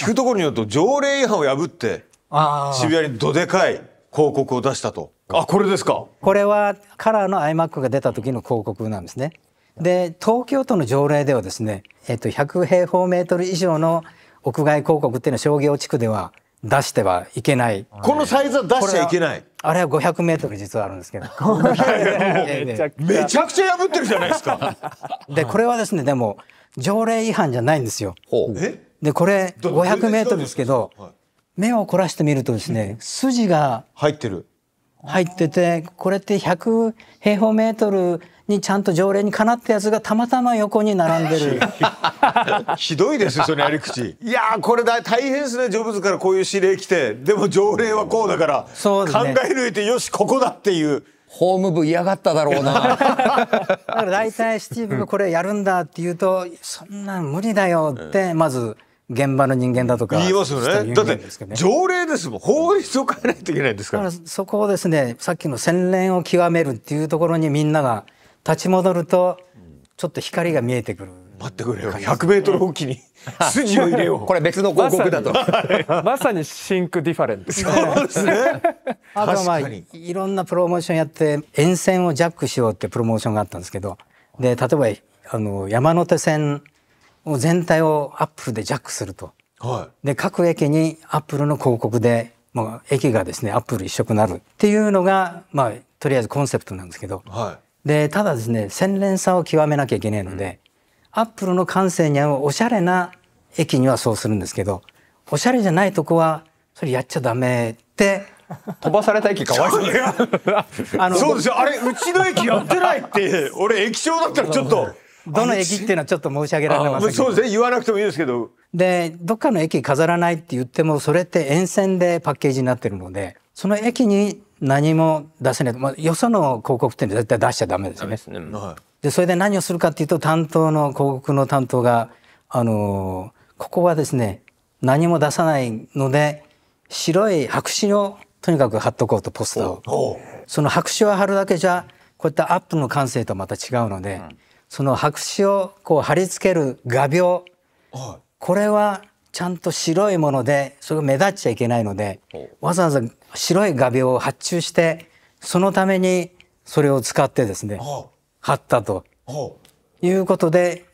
聞くところによると条例違反を破って渋谷にどでかい広告を出したと。あこれですかこれはカラーの iMac が出た時の広告なんですね。で東京都の条例ではですね、えっと、100平方メートル以上の屋外広告っていうのは商業地区では出してはいけない。このサイズは出しちゃいけない。あれは500メートル実はあるんですけど。めちゃくちゃ破ってるじゃないですか。で、これはですね、でも条例違反じゃないんですよ。えでこれ500メートルですけど目を凝らしてみるとですね筋が入ってる入っててこれって100平方メートルにちゃんと条例にかなったやつがたまたま横に並んでる ひどいですそのやり口いやこれ大変ですねジョブズからこういう指令来てでも条例はこうだから、考え抜いてよしここだっていう。法務部嫌がっただろうな だから大体スティーブがこれやるんだって言うと、そんな無理だよってまず現場の人間だとか言いますよね、ね、だって条例ですもん法律を変えないといけないですからそこをですねさっきの洗練を極めるっていうところにみんなが立ち戻るとちょっと光が見えてくる待ってくれよ100メートルおきに筋を入れよう これ別の広告だとまさにシンクディファレントそうですね あとまあいろんなプロモーションやって沿線をジャックしようってプロモーションがあったんですけどで例えばあの山手線全体をアップルでジャックすると、はい、で各駅にアップルの広告でもう駅がですねアップル一色になるっていうのが、まあ、とりあえずコンセプトなんですけど、はい、でただですね洗練さを極めなきゃいけないので、うん、アップルの感性に合うおしゃれな駅にはそうするんですけどおしゃれじゃないとこはそれやっちゃダメって飛ばされた駅かわいそうあのそうですよあれうちの駅やってないって俺液晶だったらちょっと。どの駅っていうのはちょっと申し上げられませんそうですね言わなくてもいいですけどでどっかの駅飾らないって言ってもそれって沿線でパッケージになってるのでその駅に何も出せない、まあ、よその広告って絶対出しちゃダメですよね。で、ねはい、それで何をするかっていうと担当の広告の担当が、あのー、ここはですね何も出さないので白い白紙をとにかく貼っとこうとポスターを。その白紙を貼るだけじゃこういったアップの感性とまた違うので。うんその白紙をこう貼り付ける画鋲、はい、これはちゃんと白いものでそれが目立っちゃいけないのでわざわざ白い画鋲を発注してそのためにそれを使ってですね貼ったということで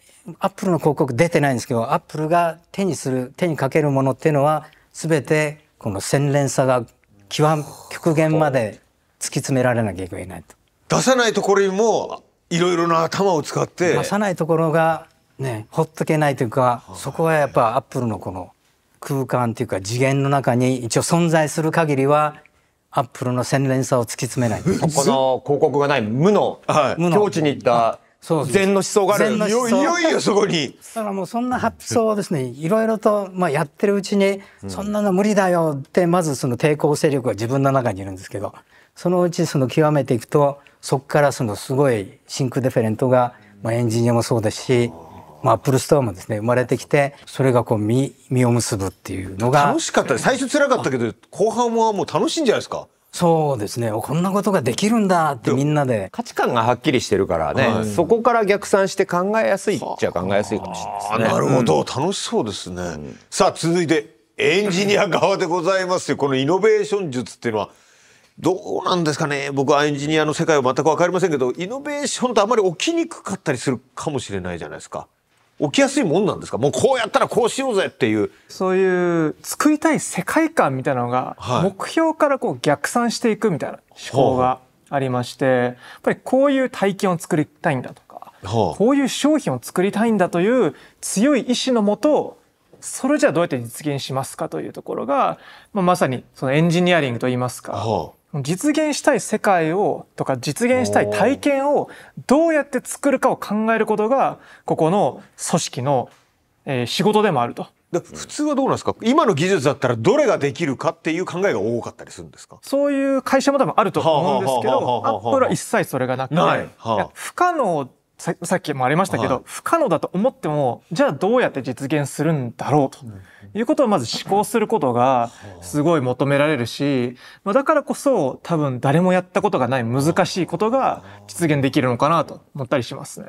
アップルの広告出てないんですけどアップルが手にする手にかけるものっていうのは全てこの洗練さが極極限まで突き詰められなきゃいけないと。出さないところにもいろいろな頭を使って出さないところがねほっとけないというか、はい、そこはやっぱアップルのこの空間というか次元の中に一応存在する限りはアップルの洗練さを突き詰めない。この広告がない無の、はい、境地に行った禅の思想がある。いよいよそこに。だからもうそんな発想をですね、いろいろとまあやってるうちに、そんなの無理だよってまずその抵抗勢力が自分の中にいるんですけど、そのうちその極めていくとそこからそのすごい真空デフェレントが、まあ、エンジニアもそうですし、まあ、アップルストアもですね生まれてきてそれがこう実実を結ぶっていうのが楽しかった最初辛かったけど後半はもう楽しいんじゃないですかそうですねこんなことができるんだってみんなで価値観がはっきりしてるからね、はい、そこから逆算して考えやすいっちゃ考えやすいかもしれないですねなるほど、楽しそうですね、うん、さあ続いてエンジニア側でございますこのイノベーション術っていうのはどうなんですかね僕はエンジニアの世界は全く分かりませんけどイノベーションってあまり起きにくかったりするかもしれないじゃないですか。起きやすいもんなんですかもうこうやったらこうしようぜっていうそういう作りたい世界観みたいなのが、はい、目標からこう逆算していくみたいな思考がありまして、はあ、やっぱりこういう体験を作りたいんだとか、はあ、こういう商品を作りたいんだという強い意志のもとそれじゃあどうやって実現しますかというところが、まあ、まさにそのエンジニアリングといいますか、はあ実現したい世界をとか実現したい体験をどうやって作るかを考えることがここの組織の、えー、仕事でもあると。普通はどうなんですか、今の技術だったらどれができるかっていう考えが多かったりするんですかそういう会社も多分あると思うんですけどアップルは一切それがなくて、はい、不可能さっきもありましたけど、はい、不可能だと思ってもじゃあどうやって実現するんだろうということをまず思考することがすごい求められるし、まあ、だからこそ多分誰もやったことがない難しいことが実現できるのかなと思ったりしますね。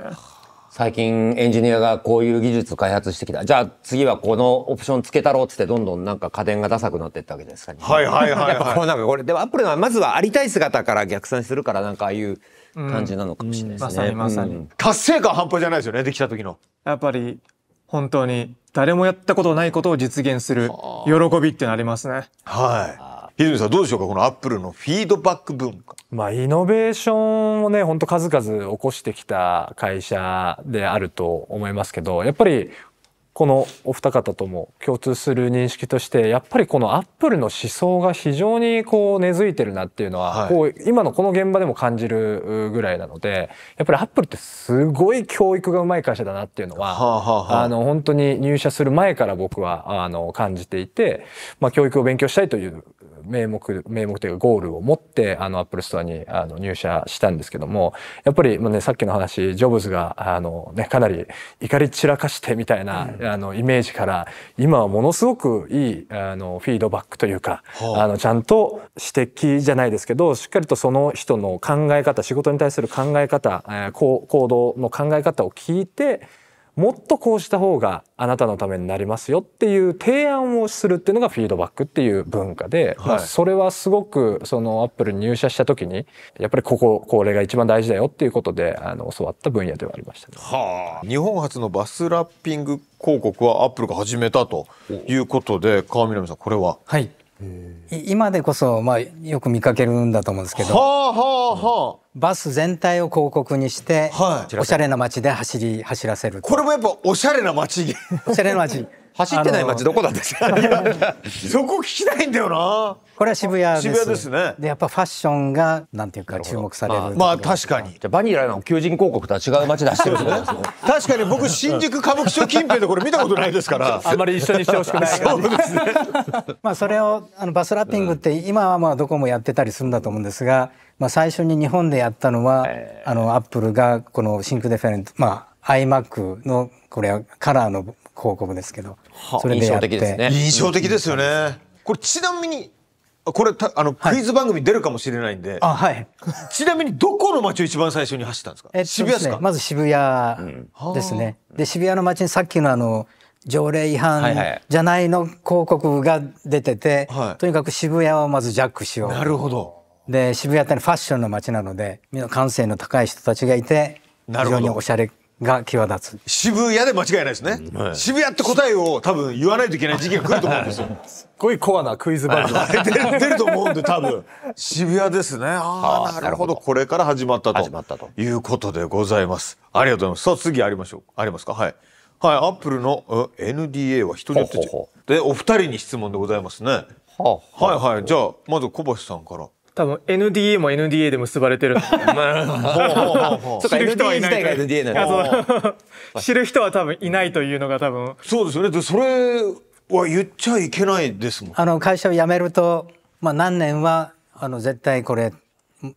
最近エンジニアがこういう技術を開発してきた。じゃあ次はこのオプションつけたろうっつってどんどんなんか家電がダサくなっていったわけですかね。はいはいはい、はい、やっぱこうなんかこれ、でもアップルはまずはありたい姿から逆算するからなんかああいう感じなのかもしれないですね。まさにまさに、達成感半端じゃないですよね。できた時の。やっぱり本当に誰もやったことないことを実現する喜びってなりますね。はい。泉さんどうでしょうかこのアップルのフィードバック文化。まあイノベーションをね本当数々起こしてきた会社であると思いますけど、やっぱりこのお二方とも共通する認識としてやっぱりこのアップルの思想が非常にこう根付いてるなっていうのは、はい、こう今のこの現場でも感じるぐらいなのでやっぱりアップルってすごい教育がうまい会社だなっていうのは、はあはあ、あの本当に入社する前から僕はあの感じていて、まあ、教育を勉強したいという名目名目というかゴールを持ってあのアップルストアにあの入社したんですけどもやっぱり、まあね、さっきの話ジョブズがあの、ね、かなり怒り散らかしてみたいな、うん、あのイメージから今はものすごくいいあのフィードバックというか、あ、あのちゃんと指摘じゃないですけどしっかりとその人の考え方仕事に対する考え方、えー、行動の考え方を聞いてもっとこうした方があなたのためになりますよっていう提案をするっていうのがフィードバックっていう文化で、はい、まあ、それはすごくそのアップルに入社した時にやっぱりこここれが一番大事だよっていうことであの教わった分野ではありました、ね、はあ日本初のバスラッピング広告はアップルが始めたということで川南さんこれははい今でこそまあよく見かけるんだと思うんですけどはあはあはあ、うんバス全体を広告にして、はい、おしゃれな街で走り走らせるこれもやっぱおしゃれな街 おしゃれな街走ってない街どこなんですか そこ聞きたいんだよなこれは渋谷渋谷ですねでやっぱファッションがなんていうか注目されるまあ、確かにじゃバニラの求人広告とは違う街出してるね、確かに僕新宿歌舞伎町近辺でこれ見たことないですから あんまり一緒にしてほしくない そうですねまあそれをあのバスラッピングって今はまあどこもやってたりするんだと思うんですが、まあ、最初に日本でやったのは、あのアップルがこのシンクデフェレントまあ iMac のこれはカラーの広告ですけど、はあ、それでやって印象的ですね印象的ですよねこれちなみにこれたあの、はい、クイズ番組出るかもしれないんで、あはい、ちなみにどこの街を一番最初に走ったんですか、えっと、渋谷ですかまず渋谷ですね、うん、で渋谷の街にさっきのあの条例違反じゃないの広告が出てて、はいはい、とにかく渋谷をまずジャックしようなるほどで渋谷ってファッションの街なので感性の高い人たちがいて非常におしゃれが際立つ渋谷で間違いないですね、はい、渋谷って答えを多分言わないといけない時期が来ると思うんですよ すごいコアなクイズ番組 出出ると思うんで多分渋谷ですねああなるほどこれから始まったと始まったということでございますありがとうございますさあ次ありましょうありますかはいはいアップルの NDA は人によってでお二人に質問でございますねはあ、はいはいじゃあまず小橋さんから多分 NDA も NDA で結ばれてる。知る人はいない。知る人は多分いないというのが多分。そうですよね。それは言っちゃいけないですもん。あの会社を辞めると、まあ何年はあの絶対これ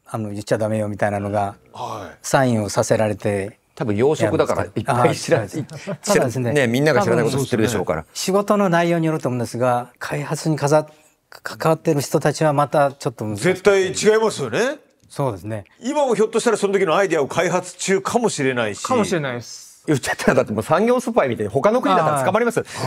あの言っちゃダメよみたいなのが、はい、サインをさせられて。多分養殖だからいっぱい知らない。ただですねねみんなが知らないこと知ってるでしょうから。仕事の内容によると思うんですが、開発にかざ関わってる人たちはまたちょっと絶対違いますよねそうですね今もひょっとしたらその時のアイデアを開発中かもしれないしかもしれないです言っちゃったらだってもう産業スパイみたいに他の国だったら捕まります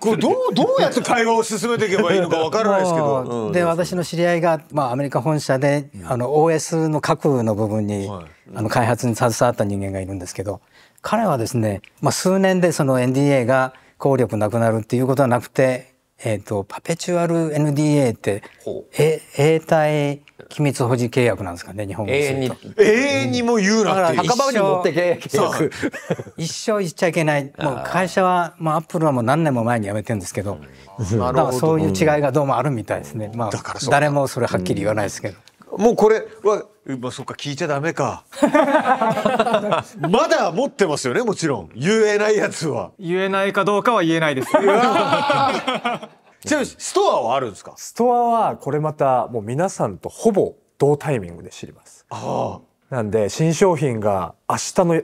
これどうどうやって会話を進めていけばいいのかわからないですけど。うん、で私の知り合いがまあアメリカ本社で、あの OS の核の部分に、はいあの開発に携わった人間がいるんですけど、彼はですね、まあ数年でその NDA が効力なくなるっていうことはなくてえーと、パペチュアル NDA ってえ永代機密保持契約なんですかね日本語永遠に永遠にも言うなって、うん、墓場に持って契約一生言っちゃいけないもう会社は、まあ、アップルはもう何年も前に辞めてるんですけど、だからそういう違いがどうもあるみたいですね、まあ、誰もそれはっきり言わないですけど。うんもうこれは、まあ、そっか聞いちゃダメか まだ持ってますよねもちろん言えないやつは言えないかどうかは言えないです ちなみにストアはあるんですかストアはこれまたもう皆さんとほぼ同タイミングで知りますああなんで新商品が明日の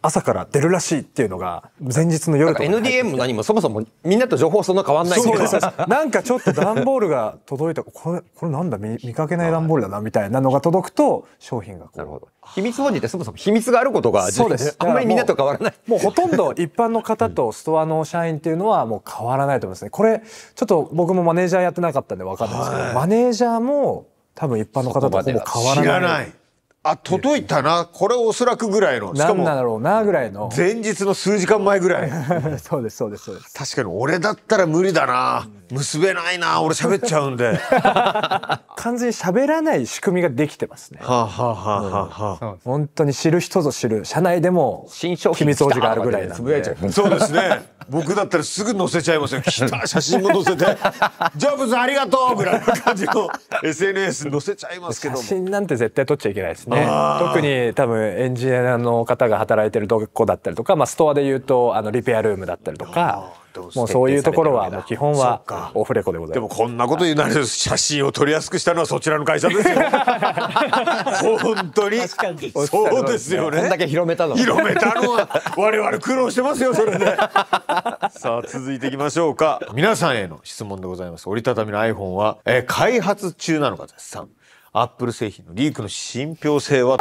朝から出るらしいっていうのが前日の夜とか NDM 何もそもそもみんなと情報そんな変わんないそうですなんかちょっと段ボールが届いたこれこれなんだ見見かけない段ボールだなみたいなのが届くと商品がなるほど秘密保持ってそもそも秘密があることがそうですあんまりみんなと変わらないもうほとんど一般の方とストアの社員っていうのはもう変わらないと思いますねこれちょっと僕もマネージャーやってなかったんで分かんないですけど、マネージャーも多分一般の方とほぼ変わらないあ届いたなこれおそらくぐらいのしかもなんだろうなぐらいの前日の数時間前ぐらい そうですそうですそうです確かに俺だったら無理だな、結べないな俺喋っちゃうんで 完全に喋らない仕組みができてますねはあ、はあはあはあ、本当に知る人ぞ知る社内でも新商品秘密おじがあるぐらいなんでそうですね僕だったらすぐ載せちゃいますよ来た写真も載せて「ジョブズありがとう」ぐらいの感じの SNS 載せちゃいますけど写真なんて絶対撮っちゃいけないですですね特に多分エンジニアの方が働いてるどこだったりとか、まあ、ストアでいうとあのリペアルームだったりとかもうそういうところはもう基本はオフレコでございますでもこんなこと言うなら写真を撮りやすくしたのはそちらの会社ですよ本当にそうですよねこんだけ広めたの広めたのは我々苦労してますよそれで さあ続いていきましょうか皆さんへの質問でございます折りたたみの iPhone は、えー、開発中なのか絶賛アップル製品のリークの信憑性は